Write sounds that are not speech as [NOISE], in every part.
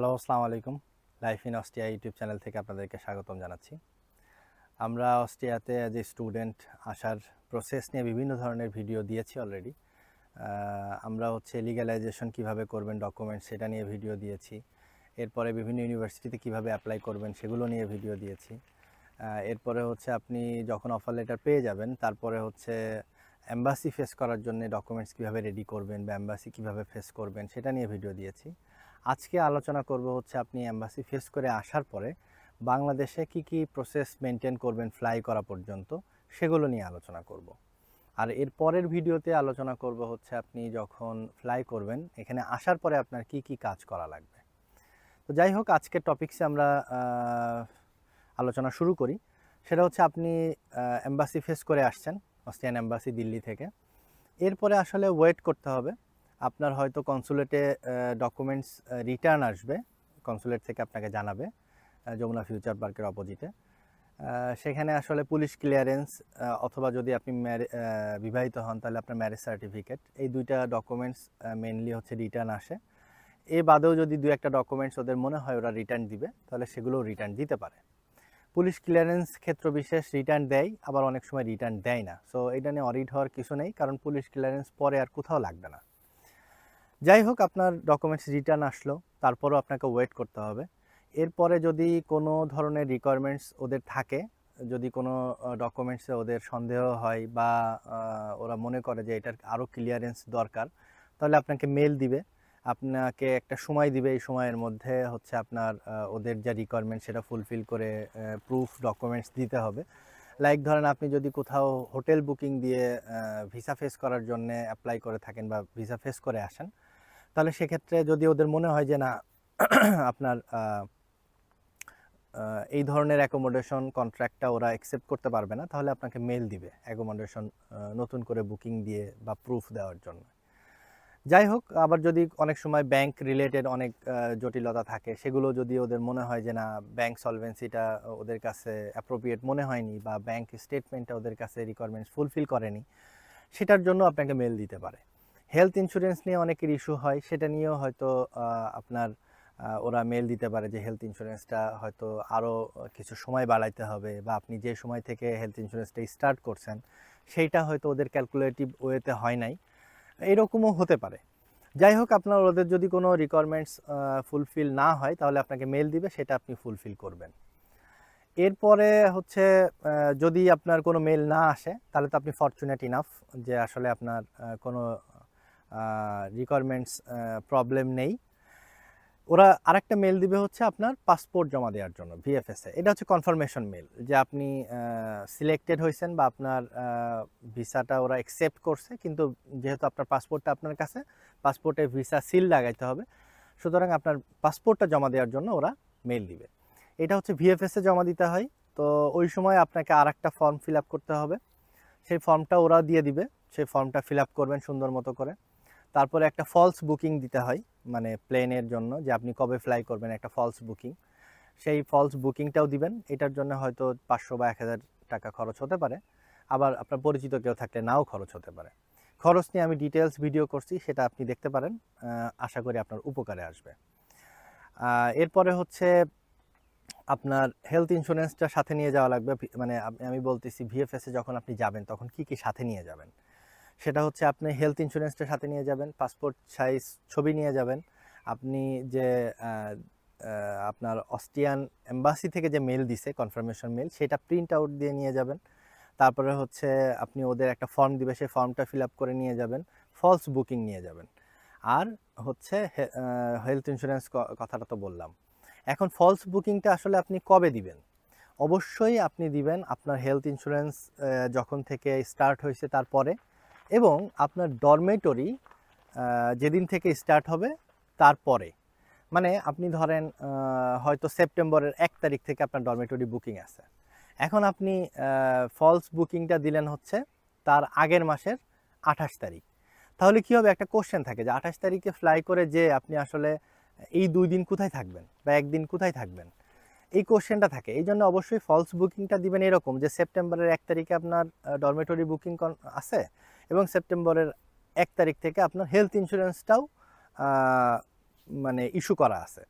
Hello আসসালামু আলাইকুম life in Austria YouTube channel থেকে আপনাদেরকে স্বাগতম জানাচ্ছি আমরা অস্ট্রিয়াতে অ্যাজ এ স্টুডেন্ট আসার প্রসেস নিয়ে বিভিন্ন ধরনের ভিডিও দিয়েছি অলরেডি আমরা হচ্ছে লিগ্যালাইজেশন কিভাবে করবেন ডকুমেন্ট সেটা নিয়ে ভিডিও দিয়েছি এরপরে বিভিন্ন ইউনিভার্সিটিতে কিভাবে অ্যাপ্লাই করবেন সেগুলো নিয়ে ভিডিও দিয়েছি এরপরে হচ্ছে আপনি যখন অফার লেটার পেয়ে যাবেন তারপরে হচ্ছে অ্যাম্বাসি ফেস করার জন্য ডকুমেন্টস কিভাবে রেডি করবেন বা অ্যাম্বাসি কীভাবে ফেস করবেন সেটা নিয়ে ভিডিও দিয়েছি আজকে আলোচনা করব হচ্ছে আপনি অ্যাম্বাসি ফেস করে আসার পরে বাংলাদেশে কি কি প্রসেস মেনটেন করবেন ফ্লাই করা পর্যন্ত সেগুলো নিয়ে আলোচনা করব। আর এর পরের ভিডিওতে আলোচনা করব হচ্ছে আপনি যখন ফ্লাই করবেন এখানে আসার পরে আপনার কি কি কাজ করা লাগবে তো যাই হোক আজকের টপিক্সে আমরা আলোচনা শুরু করি সেটা হচ্ছে আপনি অ্যাম্বাসি ফেস করে আসছেন অস্ট্রিয়ান অ্যাম্বাসি দিল্লি থেকে এরপরে আসলে ওয়েট করতে হবে আপনার হয়তো কনসুলেটে ডকুমেন্টস রিটার্ন আসবে কনসুলেট থেকে আপনাকে জানাবে যমুনা ফিউচার পার্কের অপোজিটে সেখানে আসলে পুলিশ ক্লিয়ারেন্স অথবা যদি আপনি বিবাহিত হন তাহলে আপনার ম্যারেজ সার্টিফিকেট এই দুইটা ডকুমেন্টস মেনলি হচ্ছে রিটার্ন আসে এ বাদেও যদি দু একটা ডকুমেন্টস ওদের মনে হয় ওরা রিটার্ন দিবে তাহলে সেগুলোও রিটার্ন দিতে পারে পুলিশ ক্লিয়ারেন্স ক্ষেত্র বিশেষ রিটার্ন দেয় আবার অনেক সময় রিটার্ন দেয় না সো এটা নিয়ে অডিট হওয়ার কিছু নেই কারণ পুলিশ ক্লিয়ারেন্স পরে আর কোথাও লাগবে না যাই হোক আপনার ডকুমেন্টস রিটার্ন আসলো তারপরও আপনাকে ওয়েট করতে হবে এরপরে যদি কোনো ধরনের রিকোয়ারমেন্টস ওদের থাকে যদি কোনো ডকুমেন্টসে ওদের সন্দেহ হয় বা ওরা মনে করে যে এটার আরও ক্লিয়ারেন্স দরকার তাহলে আপনাকে মেল দিবে আপনাকে একটা সময় দিবে এই সময়ের মধ্যে হচ্ছে আপনার ওদের যা রিকোয়ারমেন্ট সেটা ফুলফিল করে প্রুফ ডকুমেন্টস দিতে হবে লাইক ধরেন আপনি যদি কোথাও হোটেল বুকিং দিয়ে ভিসা ফেস করার জন্য অ্যাপ্লাই করে থাকেন বা ভিসা ফেস করে আসেন তাহলে সেক্ষেত্রে যদি ওদের মনে হয় যে না [CLEARS THROAT] আপনার এই ধরনের অ্যাকোমোডেশন কন্ট্রাক্টটা ওরা অ্যাকসেপ্ট করতে পারবে না তাহলে আপনাকে মেল দিবে অ্যাকোমোডেশন নতুন করে বুকিং দিয়ে বা প্রুফ দেওয়ার জন্য যাই হোক আবার যদি অনেক সময় ব্যাংক রিলেটেড অনেক জটিলতা থাকে সেগুলো যদি ওদের মনে হয় যে না ব্যাংক সলভেন্সিটা ওদের কাছে অ্যাপ্রোপ্রিয়েট মনে হয়নি বা ব্যাংক স্টেটমেন্টটা ওদের কাছে রিকোয়ারমেন্টস ফুলফিল করেনি সেটার জন্য আপনাকে মেল দিতে পারে হেলথ ইন্স্যুরেন্স নিয়ে অনেকের ইস্যু হয় সেটা নিয়েও হয়তো আপনার ওরা মেল দিতে পারে যে হেলথ ইন্স্যুরেন্সটা হয়তো আরও কিছু সময় বাড়াইতে হবে বা আপনি যে সময় থেকে হেলথ ইন্স্যুরেন্সটা স্টার্ট করছেন সেইটা হয়তো ওদের ক্যালকুলেটিভ ওয়েতে হয় নাই এরকমও হতে পারে যাই হোক আপনার ওদের যদি কোনো রিকোয়ারমেন্টস ফুলফিল না হয় তাহলে আপনাকে মেল দিবে সেটা আপনি ফুলফিল করবেন এরপরে হচ্ছে যদি আপনার কোনো মেল না আসে তাহলে তো আপনি ফর্চুনেট ইনাফ যে আসলে আপনার কোনো রিকোয়ারমেন্টস প্রবলেম নেই ওরা আরেকটা মেল দিবে হচ্ছে আপনার পাসপোর্ট জমা দেওয়ার জন্য ভিএফএসে এটা হচ্ছে কনফার্মেশন মেল যে আপনি সিলেক্টেড হয়েছেন বা আপনার ভিসাটা ওরা অ্যাকসেপ্ট করছে কিন্তু যেহেতু আপনার পাসপোর্টটা আপনার কাছে পাসপোর্টে ভিসা সিল লাগাইতে হবে সুতরাং আপনার পাসপোর্টটা জমা দেওয়ার জন্য ওরা মেল দিবে এটা হচ্ছে ভিএফএসে জমা দিতে হয় তো ওই সময় আপনাকে আর একটা ফর্ম ফিল করতে হবে সেই ফর্মটা ওরা দিয়ে দিবে সেই ফর্মটা ফিল করবেন সুন্দর মতো করে তারপরে একটা ফলস বুকিং দিতে হয় মানে প্লেনের জন্য যে আপনি কবে ফ্লাই করবেন একটা ফলস বুকিং সেই ফলস বুকিংটাও দিবেন এটার জন্য হয়তো পাঁচশো বা এক হাজার টাকা খরচ হতে পারে আবার আপনার পরিচিত কেউ থাকলে নাও খরচ হতে পারে খরচ নিয়ে আমি ডিটেলস ভিডিও করছি সেটা আপনি দেখতে পারেন আশা করি আপনার উপকারে আসবে এরপরে হচ্ছে আপনার হেলথ ইন্স্যুরেন্সটা সাথে নিয়ে যাওয়া লাগবে মানে আমি বলতেছি ভিএফএসে যখন আপনি যাবেন তখন কি কি সাথে নিয়ে যাবেন সেটা হচ্ছে আপনি হেলথ ইন্স্যুরেন্সটা সাথে নিয়ে যাবেন পাসপোর্ট সাইজ ছবি নিয়ে যাবেন আপনি যে আপনার অস্ট্রিয়ান এম্বাসি থেকে যে মেল দিছে কনফার্মেশন মেল সেটা প্রিন্ট আউট দিয়ে নিয়ে যাবেন তারপরে হচ্ছে আপনি ওদের একটা ফর্ম দিবে সেই ফর্মটা ফিল আপ করে নিয়ে যাবেন ফলস বুকিং নিয়ে যাবেন আর হচ্ছে হেলথ ইন্স্যুরেন্স কথাটা তো বললাম এখন ফলস বুকিংটা আসলে আপনি কবে দিবেন অবশ্যই আপনি দিবেন আপনার হেলথ ইন্স্যুরেন্স যখন থেকে স্টার্ট হয়েছে তারপরে এবং আপনার ডরমেটরি যেদিন থেকে স্টার্ট হবে তারপরে মানে আপনি ধরেন হয়তো সেপ্টেম্বরের এক তারিখ থেকে আপনার ডরমেটরি বুকিং আছে এখন আপনি ফলস বুকিংটা দিলেন হচ্ছে তার আগের মাসের আঠাশ তারিখ তাহলে কি হবে একটা কোশ্চেন থাকে যে আঠাশ তারিখে ফ্লাই করে যে আপনি আসলে এই দুই দিন কোথায় থাকবেন বা একদিন কোথায় থাকবেন এই কোশ্চেনটা থাকে এই জন্য অবশ্যই ফলস বুকিংটা দিবেন এরকম যে সেপ্টেম্বরের এক তারিখে আপনার ডরমেটরি বুকিং আছে এবং সেপ্টেম্বরের এক তারিখ থেকে আপনার হেলথ ইন্স্যুরেন্সটাও মানে ইস্যু করা আছে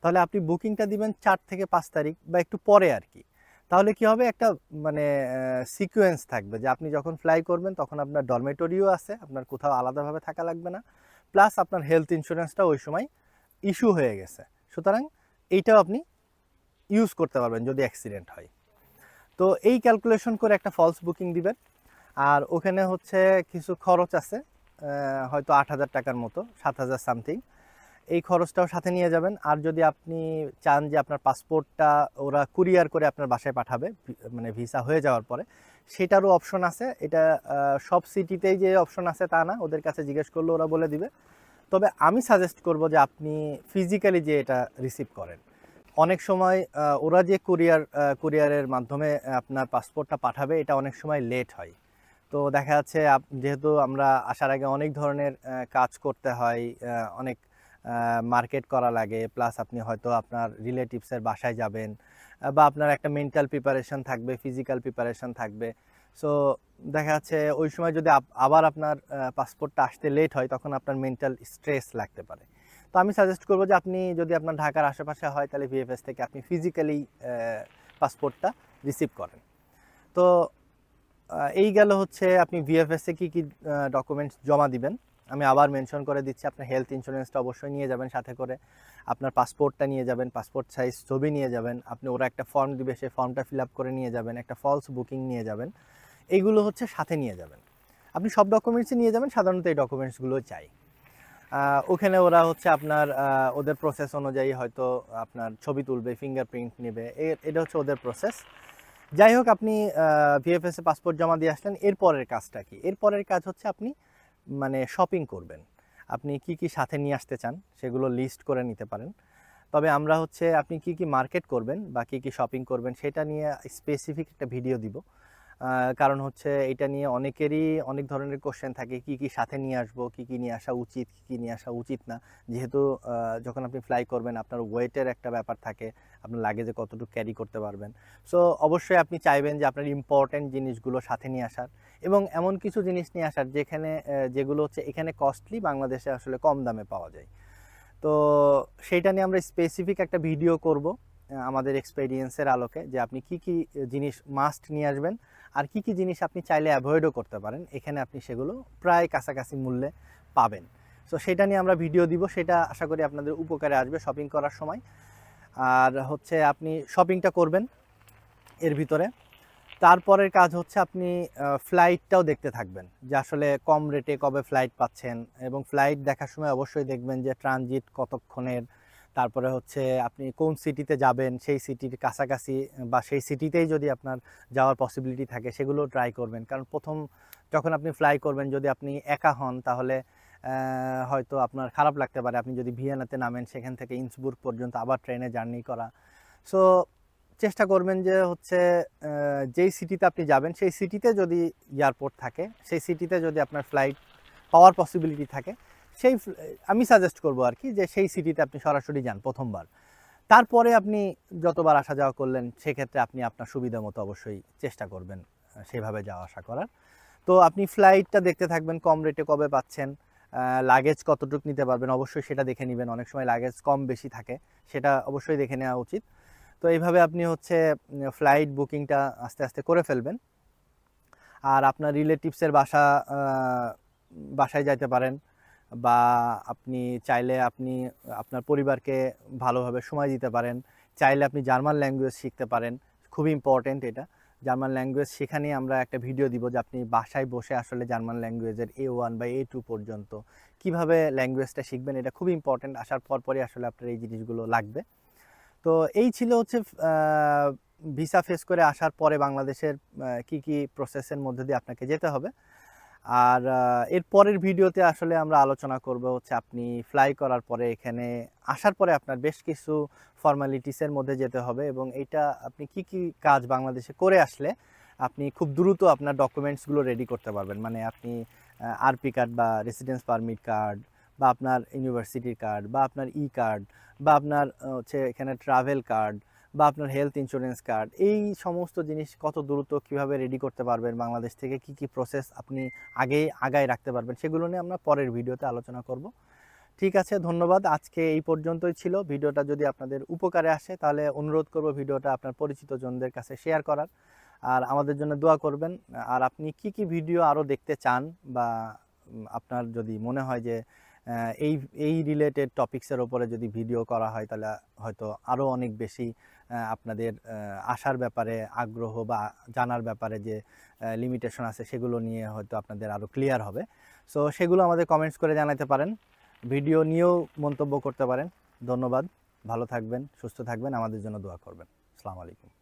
তাহলে আপনি বুকিংটা দিবেন চার থেকে পাঁচ তারিখ বা একটু পরে আর কি তাহলে কি হবে একটা মানে সিকুয়েন্স থাকবে যে আপনি যখন ফ্লাই করবেন তখন আপনার ডরমেটরিও আছে আপনার কোথাও আলাদাভাবে থাকা লাগবে না প্লাস আপনার হেলথ ইন্স্যুরেন্সটা ওই সময় ইস্যু হয়ে গেছে সুতরাং এইটাও আপনি ইউজ করতে পারবেন যদি অ্যাক্সিডেন্ট হয় তো এই ক্যালকুলেশন করে একটা ফলস বুকিং দিবেন আর ওখানে হচ্ছে কিছু খরচ আছে হয়তো আট হাজার টাকার মতো সাত হাজার সামথিং এই খরচটাও সাথে নিয়ে যাবেন আর যদি আপনি চান যে আপনার পাসপোর্টটা ওরা কুরিয়ার করে আপনার বাসায় পাঠাবে মানে ভিসা হয়ে যাওয়ার পরে সেটারও অপশন আছে এটা সব সিটিতেই যে অপশন আছে তা না ওদের কাছে জিজ্ঞেস করলে ওরা বলে দিবে তবে আমি সাজেস্ট করব যে আপনি ফিজিক্যালি যে এটা রিসিভ করেন অনেক সময় ওরা যে কুরিয়ার কুরিয়ারের মাধ্যমে আপনার পাসপোর্টটা পাঠাবে এটা অনেক সময় লেট হয় তো দেখা যাচ্ছে যেহেতু আমরা আসার আগে অনেক ধরনের কাজ করতে হয় অনেক মার্কেট করা লাগে প্লাস আপনি হয়তো আপনার রিলেটিভসের বাসায় যাবেন বা আপনার একটা মেন্টাল প্রিপারেশন থাকবে ফিজিক্যাল প্রিপারেশন থাকবে সো দেখা যাচ্ছে ওই সময় যদি আবার আপনার পাসপোর্টটা আসতে লেট হয় তখন আপনার মেন্টাল স্ট্রেস লাগতে পারে তো আমি সাজেস্ট করব যে আপনি যদি আপনার ঢাকার আশেপাশে হয় তাহলে ভিএফএস থেকে আপনি ফিজিক্যালি পাসপোর্টটা রিসিভ করেন তো এই গেল হচ্ছে আপনি ভিএফএসে কী কী ডকুমেন্টস জমা দিবেন আমি আবার মেনশন করে দিচ্ছি আপনার হেলথ ইন্স্যুরেন্সটা অবশ্যই নিয়ে যাবেন সাথে করে আপনার পাসপোর্টটা নিয়ে যাবেন পাসপোর্ট সাইজ ছবি নিয়ে যাবেন আপনি ওরা একটা ফর্ম দিবে সেই ফর্মটা ফিল করে নিয়ে যাবেন একটা ফলস বুকিং নিয়ে যাবেন এইগুলো হচ্ছে সাথে নিয়ে যাবেন আপনি সব ডকুমেন্টসই নিয়ে যাবেন সাধারণত এই ডকুমেন্টসগুলো চাই ওখানে ওরা হচ্ছে আপনার ওদের প্রসেস অনুযায়ী হয়তো আপনার ছবি তুলবে ফিঙ্গারপ্রিন্ট নেবে এটা হচ্ছে ওদের প্রসেস যাই হোক আপনি ভিএফএসে পাসপোর্ট জমা দিয়ে আসলেন এরপরের কাজটা কি এরপরের কাজ হচ্ছে আপনি মানে শপিং করবেন আপনি কি কি সাথে নিয়ে আসতে চান সেগুলো লিস্ট করে নিতে পারেন তবে আমরা হচ্ছে আপনি কি কি মার্কেট করবেন বা কী কী শপিং করবেন সেটা নিয়ে স্পেসিফিক একটা ভিডিও দিব কারণ হচ্ছে এটা নিয়ে অনেকেরই অনেক ধরনের কোশ্চেন থাকে কি কি সাথে নিয়ে আসবো কি কি নিয়ে আসা উচিত কি নিয়ে আসা উচিত না যেহেতু যখন আপনি ফ্লাই করবেন আপনার ওয়েটের একটা ব্যাপার থাকে আপনার লাগেজে কতটুকু ক্যারি করতে পারবেন সো অবশ্যই আপনি চাইবেন যে আপনার ইম্পর্ট্যান্ট জিনিসগুলো সাথে নিয়ে আসার এবং এমন কিছু জিনিস নিয়ে আসার যেখানে যেগুলো হচ্ছে এখানে কস্টলি বাংলাদেশে আসলে কম দামে পাওয়া যায় তো সেইটা নিয়ে আমরা স্পেসিফিক একটা ভিডিও করব আমাদের এক্সপেরিয়েন্সের আলোকে যে আপনি কি কি জিনিস মাস্ট নিয়ে আসবেন আর কি কি জিনিস আপনি চাইলে অ্যাভয়েডও করতে পারেন এখানে আপনি সেগুলো প্রায় কাছাকাছি মূল্যে পাবেন সো সেটা নিয়ে আমরা ভিডিও দিব সেটা আশা করি আপনাদের উপকারে আসবে শপিং করার সময় আর হচ্ছে আপনি শপিংটা করবেন এর ভিতরে তারপরের কাজ হচ্ছে আপনি ফ্লাইটটাও দেখতে থাকবেন যে আসলে কম রেটে কবে ফ্লাইট পাচ্ছেন এবং ফ্লাইট দেখার সময় অবশ্যই দেখবেন যে ট্রানজিট কতক্ষণের তারপরে হচ্ছে আপনি কোন সিটিতে যাবেন সেই সিটির কাছাকাছি বা সেই সিটিতেই যদি আপনার যাওয়ার পসিবিলিটি থাকে সেগুলো ট্রাই করবেন কারণ প্রথম যখন আপনি ফ্লাই করবেন যদি আপনি একা হন তাহলে হয়তো আপনার খারাপ লাগতে পারে আপনি যদি ভিয়েনাতে নামেন সেখান থেকে ইন্সবুর্গ পর্যন্ত আবার ট্রেনে জার্নি করা সো চেষ্টা করবেন যে হচ্ছে যেই সিটিতে আপনি যাবেন সেই সিটিতে যদি এয়ারপোর্ট থাকে সেই সিটিতে যদি আপনার ফ্লাইট পাওয়ার পসিবিলিটি থাকে সেই আমি সাজেস্ট করব আর কি যে সেই সিটিতে আপনি সরাসরি যান প্রথমবার তারপরে আপনি যতবার আসা যাওয়া করলেন সেক্ষেত্রে আপনি আপনার সুবিধা মতো অবশ্যই চেষ্টা করবেন সেভাবে যাওয়া আসা করার তো আপনি ফ্লাইটটা দেখতে থাকবেন কম রেটে কবে পাচ্ছেন লাগেজ কতটুক নিতে পারবেন অবশ্যই সেটা দেখে নেবেন অনেক সময় লাগেজ কম বেশি থাকে সেটা অবশ্যই দেখে নেওয়া উচিত তো এইভাবে আপনি হচ্ছে ফ্লাইট বুকিংটা আস্তে আস্তে করে ফেলবেন আর আপনার রিলেটিভসের বাসা বাসায় যাইতে পারেন বা আপনি চাইলে আপনি আপনার পরিবারকে ভালোভাবে সময় দিতে পারেন চাইলে আপনি জার্মান ল্যাঙ্গুয়েজ শিখতে পারেন খুবই ইম্পর্টেন্ট এটা জার্মান ল্যাঙ্গুয়েজ সেখানেই আমরা একটা ভিডিও দিব যে আপনি বাসায় বসে আসলে জার্মান ল্যাঙ্গুয়েজের এ ওয়ান বা এ টু পর্যন্ত কিভাবে ল্যাঙ্গুয়েজটা শিখবেন এটা খুব ইম্পর্টেন্ট আসার পরপরই আসলে আপনার এই জিনিসগুলো লাগবে তো এই ছিল হচ্ছে ভিসা ফেস করে আসার পরে বাংলাদেশের কি কি প্রসেসের মধ্যে দিয়ে আপনাকে যেতে হবে আর এর পরের ভিডিওতে আসলে আমরা আলোচনা করব হচ্ছে আপনি ফ্লাই করার পরে এখানে আসার পরে আপনার বেশ কিছু ফর্মালিটিসের মধ্যে যেতে হবে এবং এটা আপনি কি কি কাজ বাংলাদেশে করে আসলে আপনি খুব দ্রুত আপনার ডকুমেন্টসগুলো রেডি করতে পারবেন মানে আপনি আরপি কার্ড বা রেসিডেন্স পারমিট কার্ড বা আপনার ইউনিভার্সিটির কার্ড বা আপনার ই কার্ড বা আপনার হচ্ছে এখানে ট্রাভেল কার্ড বা আপনার হেলথ ইন্স্যুরেন্স কার্ড এই সমস্ত জিনিস কত দ্রুত কিভাবে রেডি করতে পারবেন বাংলাদেশ থেকে কি কি প্রসেস আপনি আগে আগায় রাখতে পারবেন সেগুলো নিয়ে আমরা পরের ভিডিওতে আলোচনা করব ঠিক আছে ধন্যবাদ আজকে এই পর্যন্তই ছিল ভিডিওটা যদি আপনাদের উপকারে আসে তাহলে অনুরোধ করব ভিডিওটা আপনার পরিচিত জনদের কাছে শেয়ার করার আর আমাদের জন্য দোয়া করবেন আর আপনি কি কি ভিডিও আরও দেখতে চান বা আপনার যদি মনে হয় যে এই এই রিলেটেড টপিক্সের ওপরে যদি ভিডিও করা হয় তাহলে হয়তো আরও অনেক বেশি আপনাদের আসার ব্যাপারে আগ্রহ বা জানার ব্যাপারে যে লিমিটেশন আছে সেগুলো নিয়ে হয়তো আপনাদের আরও ক্লিয়ার হবে সো সেগুলো আমাদের কমেন্টস করে জানাতে পারেন ভিডিও নিয়েও মন্তব্য করতে পারেন ধন্যবাদ ভালো থাকবেন সুস্থ থাকবেন আমাদের জন্য দোয়া করবেন আসসালামু আলাইকুম